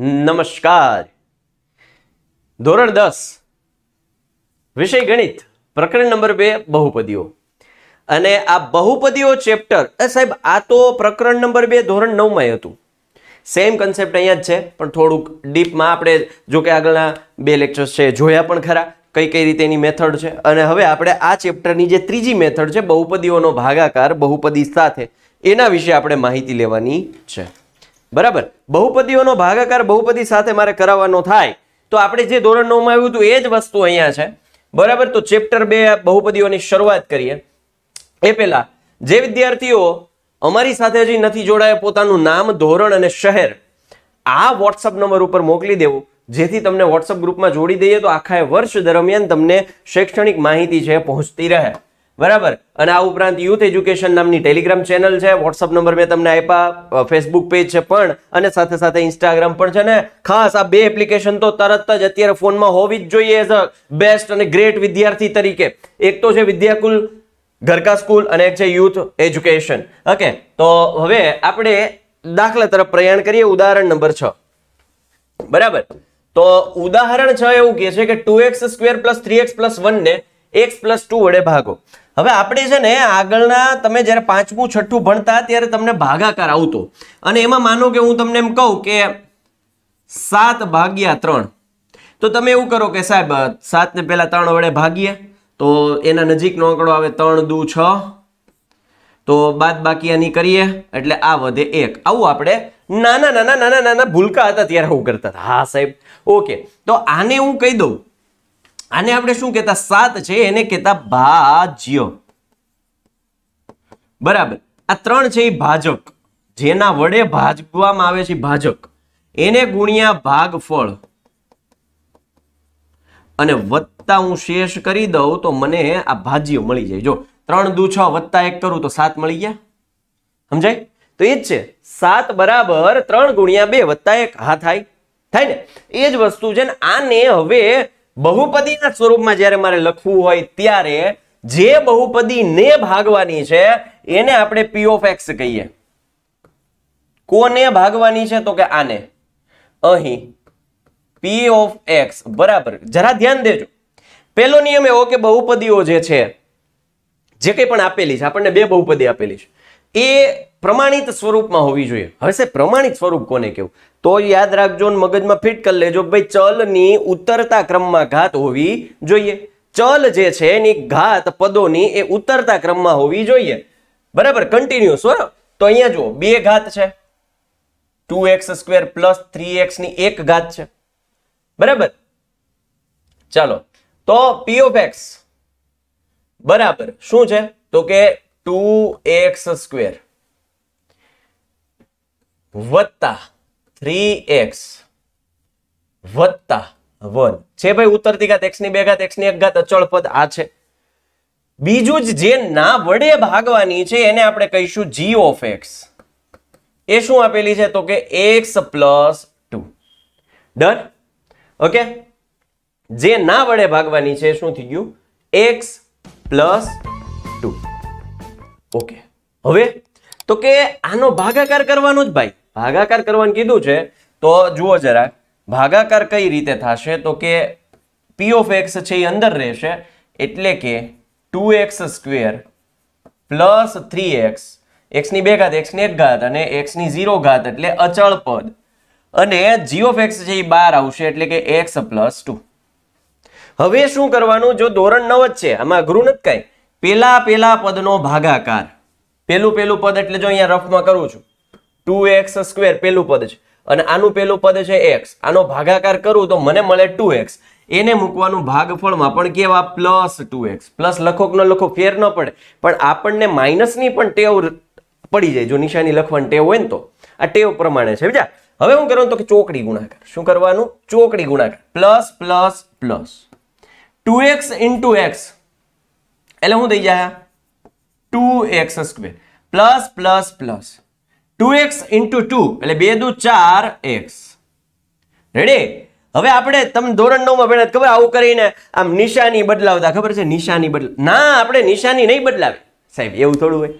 નમસ્કાર ધોરણ દસ વિષય ગણિત પ્રકરણ નંબર બે બહુપદીઓ અને આ બહુપદીઓ ચેપ્ટર એ સાહેબ આ તો પ્રકરણ નંબર બે ધોરણ નવમાં હતું સેમ કન્સેપ્ટ અહીંયા જ છે પણ થોડુંક ડીપમાં આપણે જો કે આગળના બે લેક્ચર્સ છે જોયા પણ ખરા કઈ કઈ રીતે એની મેથડ છે અને હવે આપણે આ ચેપ્ટરની જે ત્રીજી મેથડ છે બહુપદીઓનો ભાગાકાર બહુપદી સાથે એના વિશે આપણે માહિતી લેવાની છે બરાબર બહુપદીઓનો ભાગાકાર બહુપદી સાથે મારે કરાવવાનો થાય તો આપણે જે ધોરણ નવમાં આવ્યું હતું એ જ વસ્તુ અહીંયા છે બરાબર તો ચેપ્ટર બે બહુપદીઓની શરૂઆત કરીએ એ પહેલા જે વિદ્યાર્થીઓ અમારી સાથે હજી નથી જોડાયા પોતાનું નામ ધોરણ અને શહેર આ વોટ્સઅપ નંબર ઉપર મોકલી દેવું જેથી તમને વોટ્સઅપ ગ્રુપમાં જોડી દઈએ તો આખા વર્ષ દરમિયાન તમને શૈક્ષણિક માહિતી છે પહોંચતી રહે બરાબર અને આ ઉપરાંત યુથ એજ્યુકેશન નામની ટેલિગ્રામ ચેનલ છે વોટ્સઅપ નંબર મેં તમને આપ્યા ફેસબુક પેજ છે પણ અને સાથે સાથે ઇન્સ્ટાગ્રામ પણ છે ને ખાસ આ બે એપ્લિકેશન તો તરત જ અત્યારે ફોનમાં હોવી જ જોઈએ એઝ અ બેસ્ટ અને ગ્રેટ વિદ્યાર્થી તરીકે એક તો છે વિદ્યાકુલ ઘરકા સ્કૂલ અને એક છે યુથ એજ્યુકેશન ઓકે તો હવે આપણે દાખલા તરફ પ્રયાણ કરીએ ઉદાહરણ નંબર છ બરાબર તો ઉદાહરણ છ એવું કહે છે કે two x square plus three x plus વનને એક્સ પ્લસ ટુ વડે ભાગો હવે આપણે છે ને આગળના તમે જ્યારે પાંચમું છઠ્ઠું ભણતા ત્યારે તમને ભાગાકાર આવતો અને એમાં માનો કે હું તમને એમ કહું કે સાત ભાગ્યા ત્રણ તો તમે એવું કરો કે સાહેબ સાતને પહેલાં ત્રણ વડે ભાગીએ તો એના નજીકનો આંકડો આવે ત્રણ દુ છ તો બાદ બાકી આની કરીએ એટલે આ વધે એક આવું આપણે નાના નાના નાના નાના ભૂલકા હતા ત્યારે હું કરતા હતા હા સાહેબ ઓકે તો આને હું કહી દઉં આને આપણે શું કહેતા સાત છે એને કહેતા ભાજ્ય બરાબર આ ત્રણ છે એ ભાજક જેના વડે ભાજવામાં આવે છે ભાજક એને ગુણ્યા ભાગફળ અને વત્તા હું શેષ કરી દઉં તો મને આ ભાજ્ય મળી જાય જો ત્રણ દુ છ વત્તા એક કરું તો સાત મળી ગયા સમજાય તો એ જ છે સાત બરાબર ત્રણ ગુણ્યા બે વત્તા એક હા થાય થાય ને એ જ વસ્તુ છે ને આને હવે બહુપદીના સ્વરૂપમાં જ્યારે મારે લખવું હોય ત્યારે જે બહુપદીને ભાગવાની છે એને આપણે પી ઓફ એક્સ કહીએ કોને ભાગવાની છે તો કે આને અહીં પી ઓફ એક્સ બરાબર જરા ધ્યાન દેજો પેલો નિયમ એવો કે બહુપદીઓ જે છે જે કંઈ પણ આપેલી છે આપણને બે બહુપદી આપેલી છે એ પ્રમાણિત સ્વરૂપમાં હોવી જોઈએ હવે પ્રમાણિત સ્વરૂપ કોને કહેવું તો યાદ રાખજો મગજમાં ફિટ કરી લેજો ભાઈ ચલની ઉતરતા ક્રમમાં ઘાત હોવી જોઈએ ચલ જે છે એની ઘાત પદોની એ ઉતરતા ક્રમમાં હોવી જોઈએ બરાબર કન્ટિન્યુ બરાબર તો અહીંયા જુઓ બે ઘાત છે two x square plus three એક્સની એક ઘાત છે બરાબર ચાલો તો પી એક્સ બરાબર શું છે તો કે ટુ એક્સ સ્ક્વેર વત્તા થ્રી એક્સ વત્તા વન છે ભાઈ ઉતરતી ઘાત એક્સની બે ઘાત એક્સની એક ઘાત અચળ પદ આ છે બીજું જ જે ના વડે ભાગવાની છે એને આપણે કહીશું જી ઓફ એક્સ એ શું આપેલી છે તો કે x plus two done okay જે ના વડે ભાગવાની છે શું થઈ ગયું એક્સ પ્લસ ઓકે હવે તો કે આનો ભાગાકાર કરવાનો જ ભાઈ ભાગાકાર કરવાનું કીધું છે તો જુઓ જરા ભાગાકાર કઈ રીતે થશે તો કે પી ઓફ એક્સ છે એ અંદર રહેશે એટલે કે two x square plus three x એક્સની બે ઘાત એક્સની એક ઘાત અને એક્સની ઝીરો ઘાત એટલે અચળ પદ અને જી ઓફ એક્સ છે એ બહાર આવશે એટલે કે એક્સ પ્લસ ટુ હવે શું કરવાનું જો ધોરણ નવ જ છે આમાં અઘરું નથી કાંઈ પેલા પેલા પદનો ભાગાકાર પેલું પેલું પદ એટલે જો અહીંયા રફમાં કરું છું ટુ એક્સ સ્ક્વેર પેલું પદ છે અને આનું પેલું પદ છે એક્સ આનો ભાગાકાર કરું તો મને મળે ટુ એક્સ એને મૂકવાનું ભાગફળમાં પણ કેવા પ્લસ ટુ એક્સ પ્લસ લખો ન લખો ફેર ન પડે પણ આપણને માઇનસની પણ ટેવ પડી જાય જો નિશાની લખવાની ટેવ હોય ને તો આ ટેવ પ્રમાણે છે બીજા હવે હું કરું તો કે ચોકડી ગુણાકાર શું કરવાનું ચોકડી ગુણાકાર plus plus plus two x into x એટલે શું થઈ જાય two x square plus plus plus two x into two એટલે બે દુ ચાર એક્સ રેડી હવે આપણે તમને ધોરણ નવમાં ભણે ખબર આવું કરીને આમ નિશાની બદલાવતા ખબર છે નિશાની બદલ ના આપણે નિશાની નહીં બદલાવી સાહેબ એવું થોડું હોય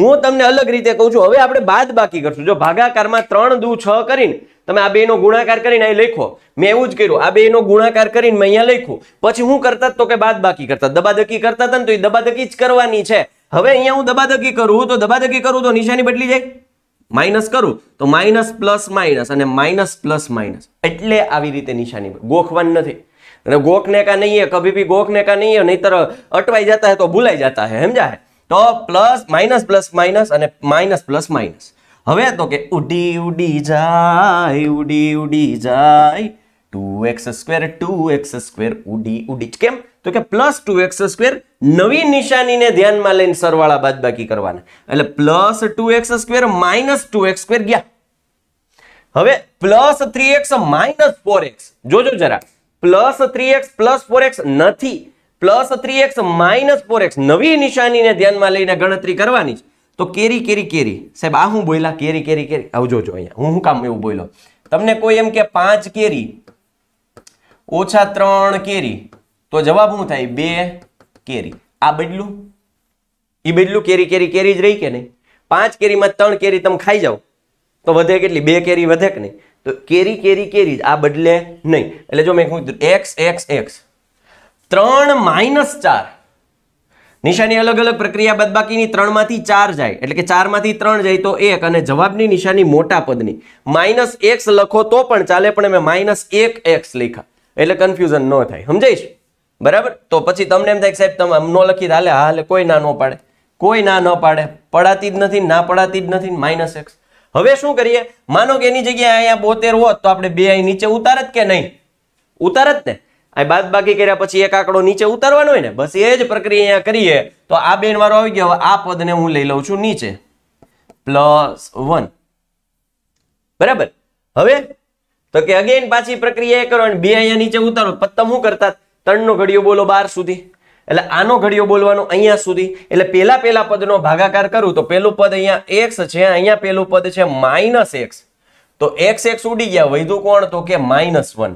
હું તમને અલગ રીતે કહું છું હવે આપણે બાદ બાકી કરશું જો ભાગાકારમાં ત્રણ દુ છ કરીને તમે આ બે બેનો ગુણાકાર કરીને અહીં લખો મેં એવું જ કર્યું આ બે બેનો ગુણાકાર કરીને મેં અહીંયા લખ્યું પછી હું કરતા તો કે બાદ બાકી કરતા દબાદકી કરતા હતા ને તો એ દબાદકી જ કરવાની છે હવે અહીંયા હું દબાદકી કરું તો દબાદકી કરું તો નિશાની બદલી જાય માઇનસ કરું તો માઇનસ પ્લસ માઇનસ અને માઇનસ પ્લસ માઇનસ એટલે આવી રીતે નિશાની ગોખવાન નથી અને ગોખને કા નહીં હે કભી બી ગોખને કા નહીં હે નહીતર અટવાઈ જતા હે તો ભૂલાઈ જતા હે સમજાય તો પ્લસ માઇનસ પ્લસ માઇનસ અને માઇનસ પ્લસ માઇનસ હવે તો કે ઉડી ઉડી જાય ઉડી ઉડી જાય two x square two x square ઉડી ઉડી કેમ તો કે પ્લસ ટુ એક્સ સ્ક્વેર નવી નિશાનીને ધ્યાનમાં લઈને સરવાળા બાદ બાકી કરવાના એટલે plus two x square minus two x square ગયા હવે plus three x minus four x જોજો જરા plus three x plus four x નથી plus three x minus four x નવી નિશાનીને ધ્યાનમાં લઈને ગણતરી કરવાની છે તો કેરી કેરી કેરી સાહેબ આ હું બોલ્યા કેરી કેરી કે આવજો જો અહીંયા હું હું કામ એવું બોલ્યો તમને કોઈ એમ કે 5 કેરી - 3 કેરી તો જવાબ શું થાય 2 કેરી આ બદલુ ઈ બદલુ કેરી કેરી કેરી જ રહી કે નહીં 5 કેરી માંથી 3 કેરી તમ ખાઈ જાવ તો વધે કેટલી 2 કેરી વધે કે નહીં તો કેરી કેરી કેરી આ બદલે નહીં એટલે જો મેં કહ્યું x x x 3 - 4 નિશાની અલગ અલગ પ્રક્રિયા બદબાકીની ત્રણમાંથી ચાર જાય એટલે કે ચારમાંથી ત્રણ જાય તો એક અને જવાબની નિશાની મોટા પદની માઇનસ એક્સ લખો તો પણ ચાલે પણ મેં માઇનસ એક એક્સ લખ્યા એટલે કન્ફ્યુઝન ન થાય સમજાઈશ બરાબર તો પછી તમને એમ થાય સાહેબ તમે ન લખી હાલે હાલે કોઈ ના ન પાડે કોઈ ના ન પાડે પડાતી જ નથી ના પડાતી જ નથી માઇનસ એક્સ હવે શું કરીએ માનો કે એની જગ્યાએ અહીંયા બોતેર હોત તો આપણે બે અહીં નીચે ઉતારત કે નહીં ઉતારત ને આ બાદ બાકી કર્યા પછી એક આંકડો નીચે ઉતારવાનો હોય ને બસ એ જ પ્રક્રિયા અહીંયા કરીએ તો આ બેન વાળો આવી ગયો આ પદને હું લઈ લઉં છું નીચે પ્લસ વન બરાબર હવે તો કે અગેન પાછી પ્રક્રિયા એ કરો અને બે અહીંયા નીચે ઉતારો પત્તમ શું કરતા ત્રણનો ઘડિયો બોલો બાર સુધી એટલે આનો ઘડિયો બોલવાનો અહીંયા સુધી એટલે પેલા પેલા પદનો ભાગાકાર કરું તો પેલું પદ અહીંયા એક્સ છે અહીંયા પેલું પદ છે માઇનસ એક્સ તો એક્સ એક્સ ઉડી ગયા વૈધુ કોણ તો કે માઇનસ વન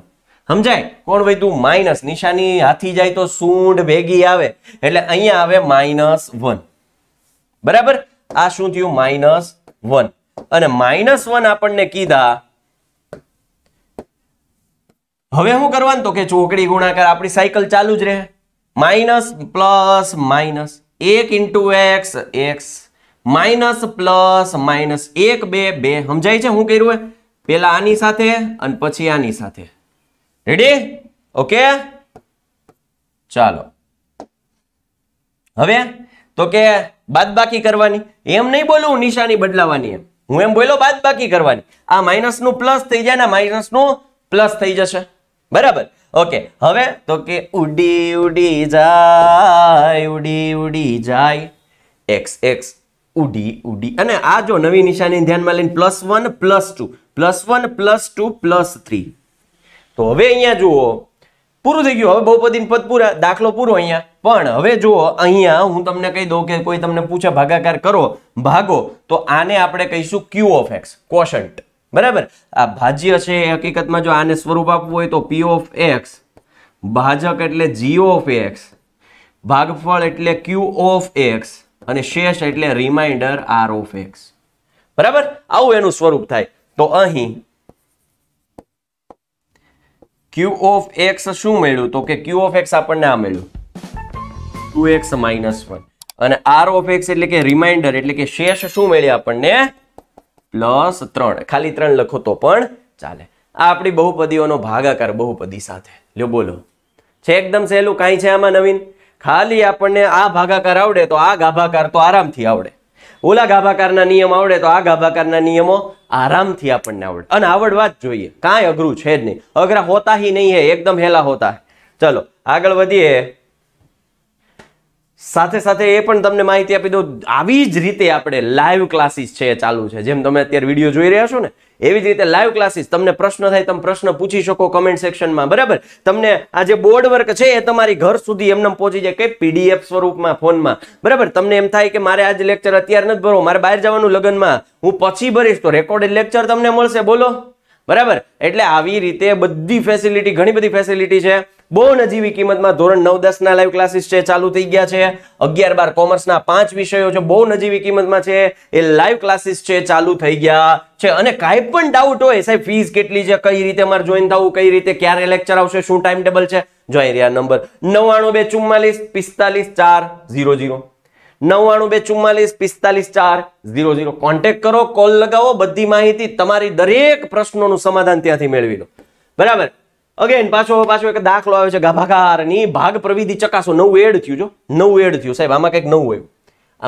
સમજાય કોણ વધ્યું માઇનસ નિશાની હાથી જાય તો સૂંઢ ભેગી આવે એટલે અહીંયા આવે માઇનસ વન બરાબર આ શું થયું માઇનસ વન અને માઇનસ વન આપણને કીધા હવે શું કરવાનું તો કે ચોકડી ગુણાકાર આપણી સાયકલ ચાલુ જ રહે માઇનસ પ્લસ માઇનસ એક into x x minus plus minus એક બે બે સમજાય છે શું કર્યું પેલા આની સાથે અને પછી આની સાથે રેડી ઓકે ચાલો હવે તો કે બાદ બાકી કરવાની એમ નહીં બોલું નિશાની બદલાવાની એમ હું એમ બાદ બાકી કરવાની આ માઇનસ નું પ્લસ થઈ જાય ને માઇનસ નું પ્લસ થઈ જશે બરાબર ઓકે હવે તો કે ઉડી ઉડી જાય ઉડી ઉડી જાય એક્સ એક્સ ઉડી ઉડી અને આ જો નવી નિશાની ધ્યાનમાં લઈને plus one plus two plus one plus two plus three તો હવે અહીંયા જુઓ પૂરું થઈ ગયું હવે બહુપદીન પદ પૂરા દાખલો પૂરો અહીંયા પણ હવે જુઓ અહીંયા હું તમને કહી દઉં કે કોઈ તમને પૂછે ભાગાકાર કરો ભાગો તો આને આપણે કહીશું ક્યુ ઓફ એક્સ કોશન્ટ બરાબર આ ભાજ્ય છે હકીકતમાં જો આને સ્વરૂપ આપવું હોય તો પી ઓફ એક્સ ભાજક એટલે જી ઓફ એક્સ ભાગફળ એટલે ક્યુ ઓફ એક્સ અને શેષ એટલે રિમાઇન્ડર આર ઓફ એક્સ બરાબર આવું એનું સ્વરૂપ થાય તો અહીં ક્યુ ઓફ એક્સ શું મળ્યું તો કે ક્યુ ઓફ એક્સ આપણને આ મળ્યું ટુ એક્સ માઇનસ વન અને આર ઓફ એક્સ એટલે કે રિમાઇન્ડર એટલે કે શેષ શું મળે આપણને પ્લસ ત્રણ ખાલી ત્રણ લખો તો પણ ચાલે આ આપણી બહુપદીઓનો ભાગાકાર બહુપદી સાથે લ્યો બોલો છે એકદમ સહેલું કાંઈ છે આમાં નવીન ખાલી આપણને આ ભાગાકાર આવડે તો આ ગાભાકાર તો આરામથી આવડે ઓલા ગાભાકારના નિયમ આવડે તો આ ગાભાકારના નિયમો આરામથી આપણને આવડે અને આવડવા જ જોઈએ કાંઈ અઘરું છે જ નહીં અઘરા હોતા હી નહીં હે એકદમ હેલા હોતા ચલો આગળ વધીએ સાથે સાથે એ પણ તમને માહિતી આપી દઉં આવી જ રીતે આપણે લાઈવ ક્લાસીસ છે ચાલુ છે જેમ તમે અત્યારે વિડીયો જોઈ રહ્યા છો ને એવી જ રીતે લાઈવ ક્લાસીસ તમને પ્રશ્ન થાય તમે પ્રશ્ન પૂછી શકો કમેન્ટ સેક્શનમાં બરાબર તમને આ જે બોર્ડ વર્ક છે એ તમારી ઘર સુધી એમને પહોંચી જાય કે પીડીએફ સ્વરૂપમાં ફોનમાં બરાબર તમને એમ થાય કે મારે આજ લેક્ચર અત્યારે નથી ભરવો મારે બહાર જવાનું લગ્નમાં હું પછી ભરીશ તો રેકોર્ડેડ લેક્ચર તમને મળશે બોલો બરાબર એટલે આવી રીતે બધી ફેસિલિટી ઘણી બધી ફેસિલિટી છે બહુ નજીવી કિંમતમાં ધોરણ નવ દસના લાઈવ ક્લાસીસ છે ચાલુ થઈ ગયા છે અગિયાર બાર કોમર્સના પાંચ વિષયો છે બહુ નજીવી કિંમતમાં છે એ લાઈવ ક્લાસીસ છે ચાલુ થઈ ગયા છે અને કાંઈ પણ ડાઉટ હોય સાહેબ ફીસ કેટલી છે કઈ રીતે મારે જોઈન થવું કઈ રીતે ક્યારે લેક્ચર આવશે શું ટાઈમ ટેબલ છે જોઈ રહ્યા નંબર નવ્વાણું બે ચુમ્માલીસ પિસ્તાલીસ ચાર ઝીરો ઝીરો નવ્વાણું બે ચુમ્માલીસ પિસ્તાલીસ ચાર ઝીરો ઝીરો કોન્ટેક્ટ કરો કોલ લગાવો બધી માહિતી તમારી દરેક પ્રશ્નોનું સમાધાન ત્યાંથી મેળવી લો બરાબર અગેન પાછો પાછો એક દાખલો આવે છે ગાભાકારની ભાગ પ્રવિધિ ચકાસો નવું એડ થયું જો નવું એડ થયું સાહેબ આમાં કંઈક નવું આવ્યું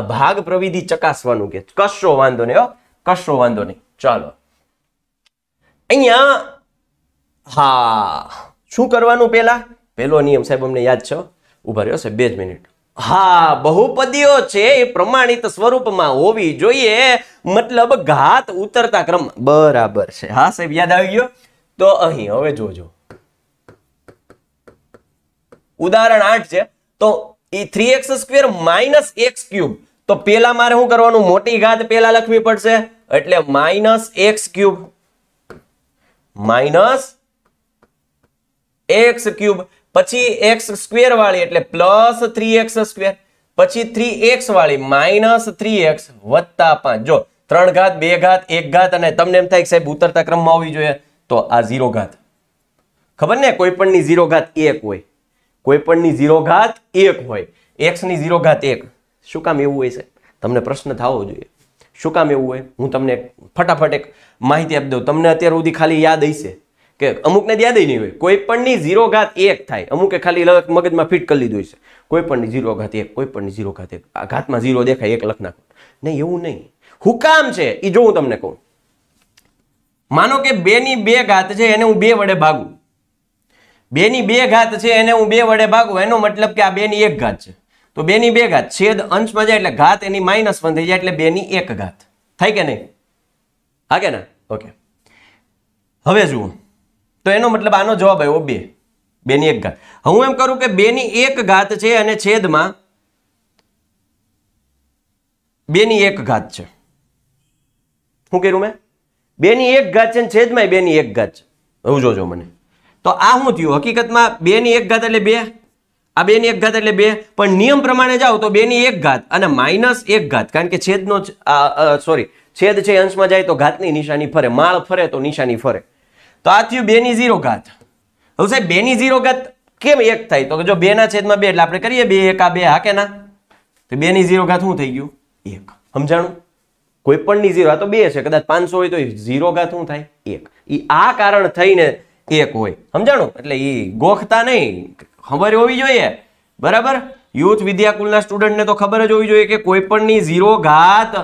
આ ભાગ પ્રવિધિ ચકાસવાનું કે કશો વાંધો નહીં હો કશો વાંધો નહીં ચાલો અહીંયા હા શું કરવાનું પહેલા પેલો નિયમ સાહેબ અમને યાદ છે ઉભા રહ્યો છે બે જ મિનિટ હા બહુપદીઓ છે એ પ્રમાણિત સ્વરૂપમાં હોવી જોઈએ મતલબ ઘાત ઉતરતા ક્રમ બરાબર છે હા સાહેબ યાદ આવી ગયો તો અહીં હવે જોજો ઉદાહરણ આઠ છે તો એ three x square minus x cube તો પેલા મારે શું કરવાનું મોટી ઘાત પેલા લખવી પડશે એટલે minus x cube minus x cube પછી એક્સ સ્ક્વેર વાળી એટલે પ્લસ થ્રી એક્સ સ્ક્વેર પછી થ્રી એક્સ વાળી માઇનસ થ્રી એક્સ વત્તા પાંચ જો ત્રણ ઘાત બે ઘાત એક ઘાત અને તમને એમ થાય સાહેબ ઉતરતા ક્રમમાં આવવી જોઈએ તો આ ઝીરો ઘાત ખબર ને કોઈ પણની ઝીરો ઘાત એક હોય કોઈપણની ઝીરો ઘાત એક હોય એક્સની ઝીરો ઘાત એક શું કામ એવું હોય છે તમને પ્રશ્ન થવો જોઈએ શું કામ એવું હોય હું તમને ફટાફટ એક માહિતી આપી દઉં તમને અત્યાર સુધી ખાલી યાદ હશે કે અમુકને યાદ નહીં હોય કોઈપણની ઝીરો ઘાત એક થાય અમુકે ખાલી મગજમાં ફિટ કરી લીધું છે કોઈપણની પણની ઝીરો ઘાત એક કોઈપણની ઝીરો ઘાત એક આ ઘાતમાં ઝીરો દેખાય એક લખ નાખો નહીં એવું નહીં હુકામ છે એ જો હું તમને કહું માનો કે બેની બે ઘાત છે એને હું બે વડે ભાગું બેની બે ઘાત છે એને હું બે વડે ભાગું એનો મતલબ કે આ બેની એક ઘાત છે તો બેની બે ઘાત છેદ અંશમાં જાય એટલે ઘાત એની માઇનસ વન થઈ જાય એટલે બેની એક ઘાત થાય કે નહીં હા કે ને ઓકે હવે જુઓ તો એનો મતલબ આનો જવાબ આવ્યો બે બેની એક ઘાત હું એમ કરું કે બેની એક ઘાત છે અને છેદમાં બેની એક ઘાત છે શું કર્યું મેં બેની એક ઘાત છે અને છેદમાં બેની એક ઘાત છે હું જોજો મને તો આ શું થયું હકીકતમાં બેની એક ઘાત એટલે બે આ બેની એક ઘાત એટલે બે પણ નિયમ પ્રમાણે જાઓ તો બેની એક ઘાત અને માઇનસ એક ઘાત કારણ કે છેદનો સોરી છેદ છે અંશમાં જાય તો ઘાતની નિશાની ફરે માળ ફરે તો નિશાની ફરે તો આ થયું બેની ઝીરો ઘાત હવે સાહેબ બેની ઝીરો ઘાત કેમ એક થાય તો જો બેના છેદમાં બે એટલે આપણે કરીએ બે એક આ બે હા કે ના તો બેની ઝીરો ઘાત શું થઈ ગયું એક સમજાણું કોઈ પણ ની ઝીરો આ તો બે છે કદાચ પાંચસો હોય તો ઝીરો ઘાત શું થાય એક એ આ કારણ થઈને એક હોય સમજાણો એટલે એ ગોખતા નહીં ખબર હોવી જોઈએ બરાબર યુથ વિદ્યાકુલના સ્ટુડન્ટને તો ખબર જ હોવી જોઈએ કે કોઈપણની ઝીરો ઘાત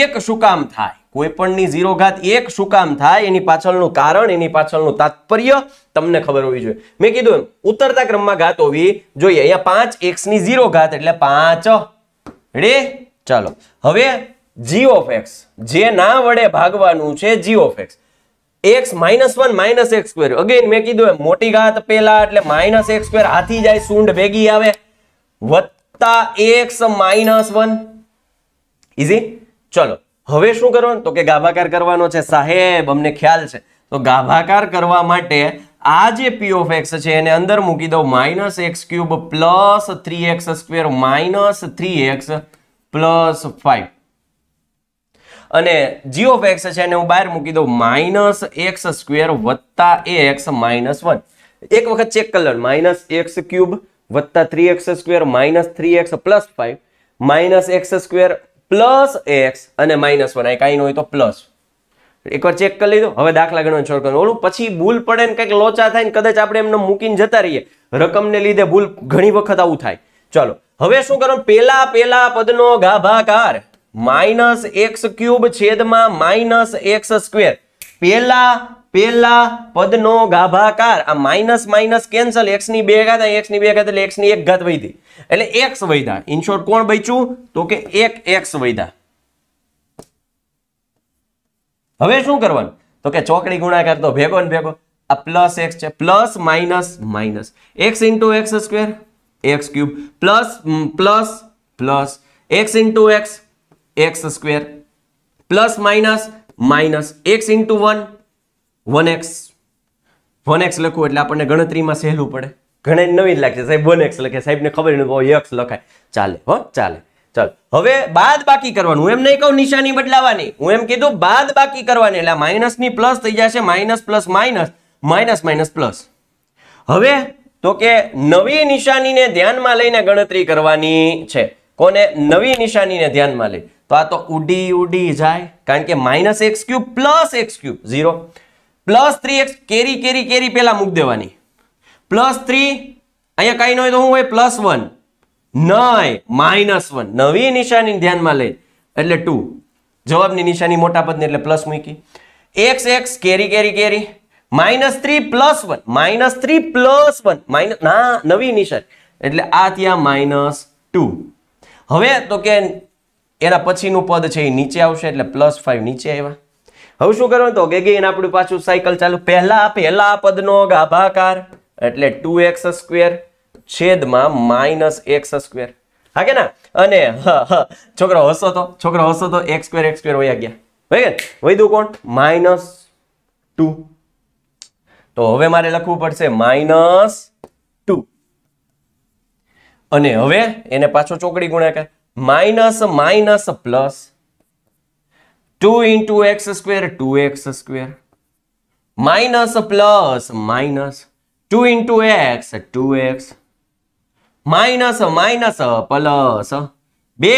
એક શું કામ થાય કોઈપણની ઝીરો ઘાત એક શું કામ થાય એની પાછળનું કારણ એની પાછળનું તાત્પર્ય તમને ખબર હોવી જોઈએ મેં કીધું એમ ઉતરતા ક્રમમાં ઘાત હોવી જોઈએ અહીંયા પાંચ એક્સની ઝીરો ઘાત એટલે પાંચ રે ચાલો હવે જી ઓફ જે ના વડે ભાગવાનું છે g of x minus one minus x square again મેં કીધું એમ મોટી ઘાત પહેલા એટલે માઇનસ એક્સ સ્ક્વેર હાથી જાય સૂંઢ ભેગી આવે વત્તા એક્સ માઇનસ વન ઇઝી ચલો હવે શું કરવાનું તો કે ગાભાકાર કરવાનો છે સાહેબ અમને ખ્યાલ છે તો ગાભાકાર કરવા માટે આ જે પી ઓફ એક્સ છે એને અંદર મૂકી દો minus x cube plus three x square minus three x plus five અને જી ઓફ એક્સ છે એને હું બહાર મૂકી દઉં માઇનસ એક્સ સ્ક્વેર વત્તા એ એક્સ માઇનસ વન એક વખત ચેક કરી લો માઇનસ એક્સ ક્યુબ વત્તા three x square minus three x plus five minus x square plus x અને માઇનસ વન આ કાંઈ ન હોય તો પ્લસ એકવાર ચેક કરી લીધું હવે દાખલા ગણવાનું છોડ કરો ઓલું પછી ભૂલ પડે ને કંઈક લોચા થાય ને કદાચ આપણે એમને મૂકીને જતા રહીએ રકમને લીધે ભૂલ ઘણી વખત આવું થાય ચાલો હવે શું કરો પેલા પેલા પદનો ગાભાકાર માઇનસ એક્સ ક્યુબ છેદમાં માઇનસ એક્સ સ્ક્વેર પહેલા પહેલા પદનો ગાભાકાર આ માઇનસ માઇનસ કેન્સલ એક્સ ની બે ઘાત એક્સ ની બે ઘાત એટલે એક્સ ની એક ઘાત વૈધી એટલે એક્સ વધ્યા ઇન શોર્ટ કોણ બચ્યું તો કે એક એક્સ વધ્યા હવે શું કરવાનું તો કે ચોકડી ગુણાકાર તો ભેગો ને ભેગો આ પ્લસ એક્સ છે plus minus minus x into x square x cube plus plus plus x into x x square plus minus minus x into one one x one x લખવું એટલે આપણને ગણતરીમાં સહેલું પડે ઘણા નવીન લાગશે સાહેબ વન એક્સ લખે સાહેબને ખબર નથી એક્સ લખાય ચાલે હો ચાલે ચાલો હવે બાદ બાકી કરવાનું એમ નહીં કહું નિશાની બદલાવાની હું એમ કીધું બાદ બાકી કરવાની એટલે માઇનસ ની પ્લસ થઈ જશે minus plus minus minus minus plus હવે તો કે નવી નિશાનીને ધ્યાનમાં લઈને ગણતરી કરવાની છે કોને નવી નિશાનીને ધ્યાનમાં લઈ તો આ તો ઉડી ઉડી જાય કારણ કે minus x cube plus x cube zero plus three x carry carry carry પહેલાં મૂકી દેવાની પ્લસ થ્રી અહીંયા કાંઈ ન હોય તો શું હોય પ્લસ વન નહીં માઇનસ વન નવી નિશાની ધ્યાનમાં લઈ એટલે ટુ જવાબની નિશાની મોટા પદની એટલે પ્લસ મૂકી x x carry carry carry minus three plus one minus three plus one minus ના નવી નિશાની એટલે આ ત્યાં માઇનસ ટુ હવે તો કે એના પછીનું પદ છે એ નીચે આવશે એટલે પ્લસ ફાઈવ નીચે આવ્યા હવે શું કરવાનું તો ગેગેન આપણું પાછું સાયકલ ચાલુ પહેલા પહેલા પદનો ગાભાકાર એટલે ટુ એક્સ સ્ક્વેર છેદમાં માઇનસ એક્સ સ્ક્વેર હા કે ના અને છોકરો હસો તો છોકરો હસો તો એક્સ સ્ક્વેર એક્સ સ્ક્વેર વયા ગયા વહી વૈધું કોણ માઇનસ ટુ તો હવે મારે લખવું પડશે માઇનસ ટુ અને હવે એને પાછો ચોકડી ગુણાકાર minus minus plus two into x square two x square minus plus minus two into x two x minus minus plus બે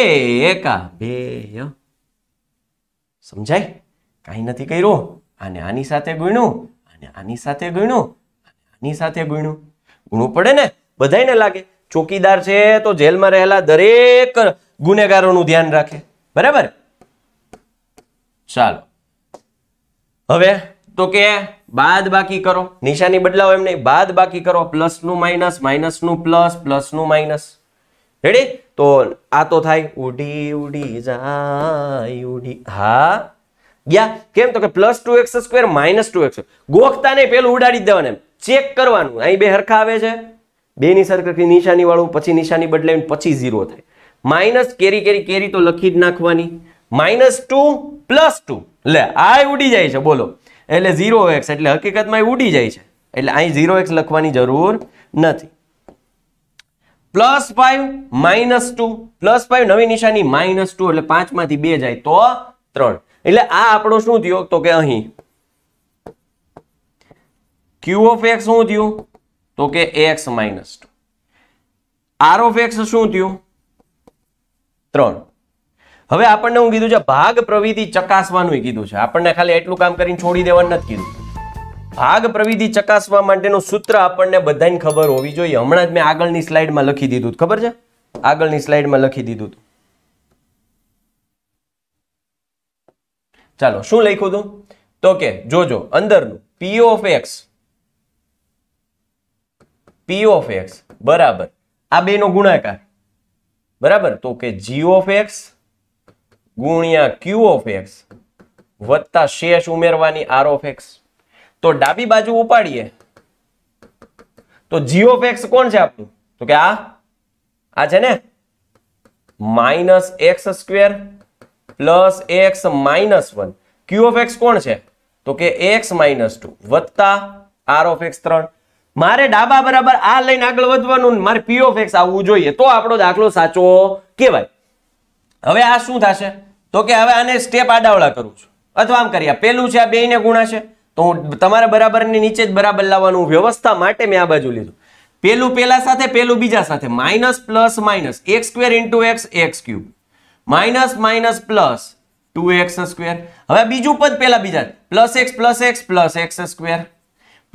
એકા બે સમજાય કાંઈ નથી કર્યું આને આની સાથે ગુણ્યું અને આની સાથે ગુણ્યું અને આની સાથે ગુણ્યું ગુણવું પડે ને બધાને લાગે ચોકીદાર છે તો જેલમાં રહેલા દરેક ગુનેગારોનું ધ્યાન રાખે બરાબર ચાલો હવે તો કે બાદ બાકી કરો નિશાની બદલાવો એમ નહીં બાદ બાકી કરો પ્લસ નું માઇનસ માઇનસનું પ્લસ પ્લસ નું માઇનસ રેડી તો આ તો થાય ઉડી ઉડી જાય ઉડી હા ગયા કેમ તો કે plus two x square minus two x ગોખતા નહીં પેલું ઉડાડી દેવાનું એમ ચેક કરવાનું અહીં બે હરખા આવે છે બેની સરખી નિશાની વાળું પછી નિશાની બદલાવી પછી ઝીરો થાય માઇનસ કેરી કેરી કેરી તો લખી જ નાખવાની માઇનસ ટુ પ્લસ ટુ લે આ ઉડી જાય છે બોલો એટલે ઝીરો એક્સ એટલે હકીકતમાં એ ઉડી જાય છે એટલે અહીં ઝીરો એક્સ લખવાની જરૂર નથી plus five minus two plus five નવી નિશાની માઇનસ ટુ એટલે પાંચમાંથી બે જાય તો ત્રણ એટલે આ આપણો શું થયો તો કે અહીં ક્યુ ઓફ એક્સ શું થયું તો કે x minus two R of x શું થયું ત્રણ હવે આપણને હું કીધું છે ભાગ પ્રવિધિ ચકાસવાનું કીધું છે આપણને ખાલી એટલું કામ કરીને છોડી દેવાનું નથી કીધું ભાગ પ્રવિધિ ચકાસવા માટેનું સૂત્ર આપણને બધાને ખબર હોવી જોઈએ હમણાં જ મેં આગળની સ્લાઇડમાં લખી દીધું ખબર છે આગળની સ્લાઇડમાં લખી દીધું ચાલો શું લખ્યું તું તો કે જોજો અંદરનું P of x P of x બરાબર આ બેનો ગુણાકાર બરાબર તો કે જી ઓફ એક્સ ગુણ્યા ક્યુ ઓફ એક્સ વત્તા શેષ ઉમેરવાની આર ઓફ એક્સ તો ડાબી બાજુ ઉપાડીએ તો જી ઓફ એક્સ કોણ છે આપણું તો કે આ આ છે ને minus x square plus x minus one Q of x કોણ છે તો કે એક્સ માઇનસ ટુ વત્તા આર ઓફ એક્સ ત્રણ મારે ડાબા બરાબર આ લઈને આગળ વધવાનું મારે પી ઓફ એક્સ આવવું જોઈએ તો આપણો દાખલો સાચો કહેવાય હવે આ શું થશે તો કે હવે આને સ્ટેપ આડાવડા કરું છું અથવા આમ કરી આ પેલું છે આ બે ને ગુણા છે તો હું તમારા બરાબરને નીચે જ બરાબર લાવવાનું વ્યવસ્થા માટે મેં આ બાજુ લીધું પેલું પેલા સાથે પેલું બીજા સાથે minus plus minus x square into x x cube minus minus plus two x square હવે બીજું પદ પેલા બીજા plus x plus x plus x square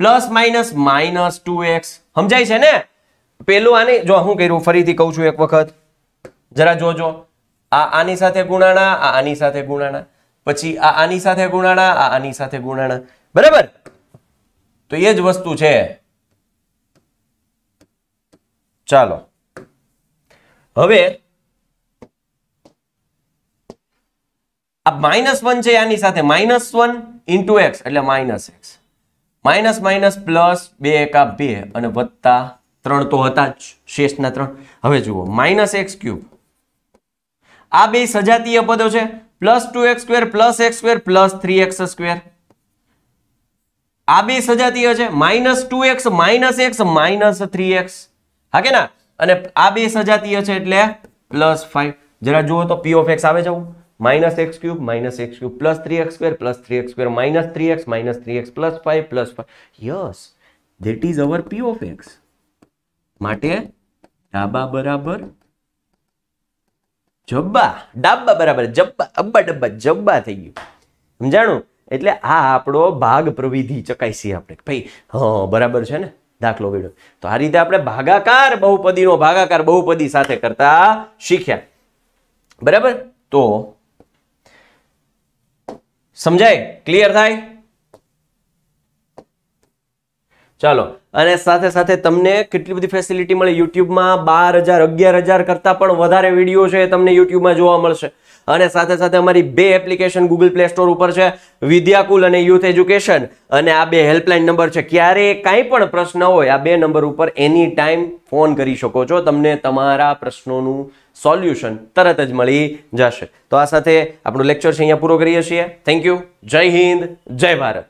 plus minus minus two x સમજાય છે ને પેલું આને જો હું કર્યું ફરીથી કહું છું એક વખત જરા જોજો આ આની સાથે ગુણાણા આ આની સાથે ગુણાણા પછી આ આની સાથે ગુણાણા આ આની સાથે ગુણાણા બરાબર તો એ જ વસ્તુ છે ચાલો હવે આ માઇનસ વન છે આની સાથે માઇનસ વન ઇન્ટુ એક્સ એટલે minus x minus minus plus બે એકા બે અને વત્તા ત્રણ તો હતા જ શેષના ત્રણ હવે જુઓ માઇનસ એક્સ ક્યુબ આ બે સજાતીય પદો છે plus two x square plus x square plus three x square આ બે સજાતીય છે minus two x minus x minus three x હા કે ના અને આ બે સજાતીય છે એટલે પ્લસ ફાઈવ જરા જુઓ તો પી ઓફ એક્સ આવે જવું minus x cube minus x cube plus three x square plus three x square minus three x minus three x plus five plus five yes that is our P of x માટે ડાબા બરાબર જબ્બા ડાબા બરાબર જબ્બા અબ્બા ડબ્બા જબ્બા થઈ ગયું સમજાણું એટલે આ આપણો ભાગ પ્રવિધિ ચકાઈશી આપણે ભાઈ હા બરાબર છે ને દાખલો ગણ્યો તો આ રીતે આપણે ભાગાકાર બહુપદીનો ભાગાકાર બહુપદી સાથે કરતા શીખ્યા બરાબર તો સમજાય ક્લિયર થાય ચાલો અને સાથે સાથે તમને કેટલી બધી ફેસિલિટી મળે યુટ્યુબમાં બાર હજાર અગિયાર હજાર કરતાં પણ વધારે વિડીયો છે એ તમને યુટ્યુબમાં જોવા મળશે અને સાથે સાથે અમારી બે એપ્લિકેશન ગૂગલ પ્લે સ્ટોર ઉપર છે વિદ્યાકુલ અને યુથ એજ્યુકેશન અને આ બે હેલ્પલાઇન નંબર છે ક્યારે કાંઈ પણ પ્રશ્ન હોય આ બે નંબર ઉપર એની ટાઈમ ફોન કરી શકો છો તમને તમારા પ્રશ્નોનું સોલ્યુશન તરત જ મળી જશે તો આ સાથે આપણું લેક્ચર છે અહીંયા પૂરો કરીએ છીએ થેન્ક યુ જય હિન્દ જય ભારત